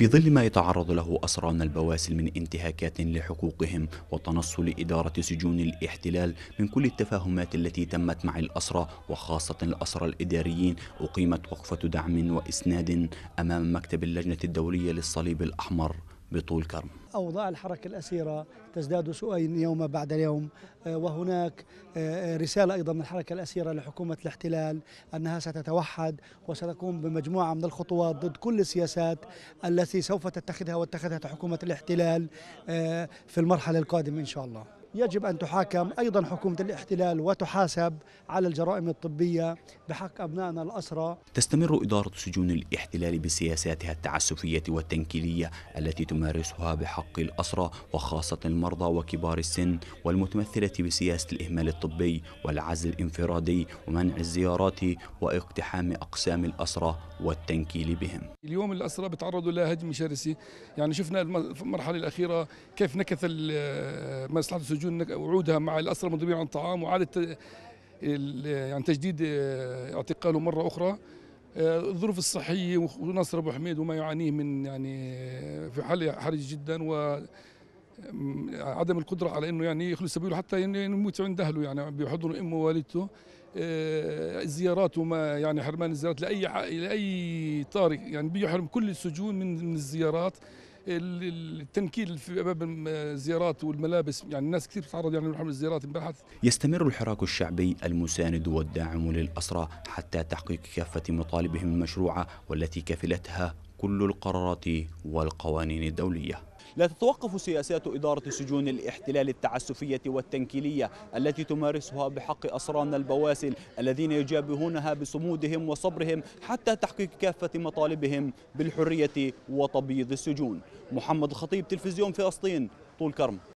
في ظل ما يتعرض له أسران البواسل من انتهاكات لحقوقهم وتنصل إدارة سجون الاحتلال من كل التفاهمات التي تمت مع الأسرى وخاصة الأسرى الإداريين أقيمت وقفة دعم وإسناد أمام مكتب اللجنة الدولية للصليب الأحمر بطول كرم أوضاع الحركة الأسيرة تزداد سوءا يوم بعد يوم آه، وهناك آه، رسالة أيضا من الحركة الأسيرة لحكومة الاحتلال أنها ستتوحد وستقوم بمجموعة من الخطوات ضد كل السياسات التي سوف تتخذها واتخذها حكومة الاحتلال آه، في المرحلة القادمة إن شاء الله يجب أن تحاكم أيضا حكومة الاحتلال وتحاسب على الجرائم الطبية بحق أبنائنا الأسرى تستمر إدارة سجون الاحتلال بسياساتها التعسفية والتنكيلية التي تمارسها بحق الأسرى وخاصة المرضى وكبار السن والمتمثلة بسياسة الإهمال الطبي والعزل الانفرادي ومنع الزيارات واقتحام أقسام الأسرى والتنكيل بهم اليوم الأسرى بتعرضوا لهجم شرسي يعني شفنا المرحلة الأخيرة كيف نكث مصلحة السجون السجون وعودها مع الأسرى المنضويين عن طعام وإعادة يعني تجديد آه، اعتقاله مرة أخرى آه، الظروف الصحية وناصر أبو حميد وما يعانيه من يعني آه، في حالة حرج جدا و عدم القدرة على أنه يعني يخلص سبيله حتى يعني يموت عند أهله يعني بحضن أمه ووالدته الزيارات وما يعني حرمان الزيارات لأي لأي طارئ يعني بيحرم كل السجون من الزيارات التنكيل في باب الزيارات والملابس يعني الناس كثير بتتعرض يعني لحمل الزيارات امبارح يستمر الحراك الشعبي المساند والداعم للأسرى حتى تحقيق كافة مطالبهم المشروعة والتي كفلتها كل القرارات والقوانين الدولية لا تتوقف سياسات إدارة سجون الاحتلال التعسفية والتنكيلية التي تمارسها بحق أسرانا البواسل الذين يجابهونها بصمودهم وصبرهم حتى تحقيق كافة مطالبهم بالحرية وتبييض السجون محمد الخطيب تلفزيون فلسطين طول كرم